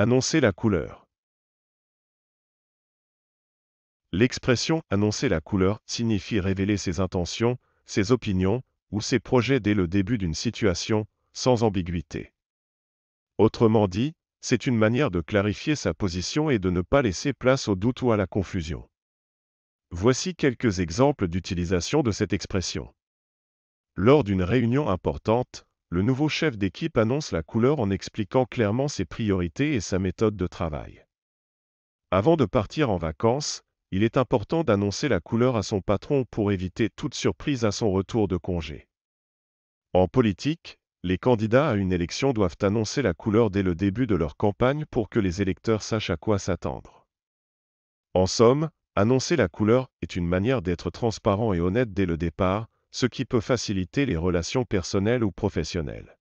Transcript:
annoncer la couleur. L'expression annoncer la couleur signifie révéler ses intentions, ses opinions ou ses projets dès le début d'une situation, sans ambiguïté. Autrement dit, c'est une manière de clarifier sa position et de ne pas laisser place au doute ou à la confusion. Voici quelques exemples d'utilisation de cette expression. Lors d'une réunion importante, le nouveau chef d'équipe annonce la couleur en expliquant clairement ses priorités et sa méthode de travail. Avant de partir en vacances, il est important d'annoncer la couleur à son patron pour éviter toute surprise à son retour de congé. En politique, les candidats à une élection doivent annoncer la couleur dès le début de leur campagne pour que les électeurs sachent à quoi s'attendre. En somme, annoncer la couleur est une manière d'être transparent et honnête dès le départ, ce qui peut faciliter les relations personnelles ou professionnelles.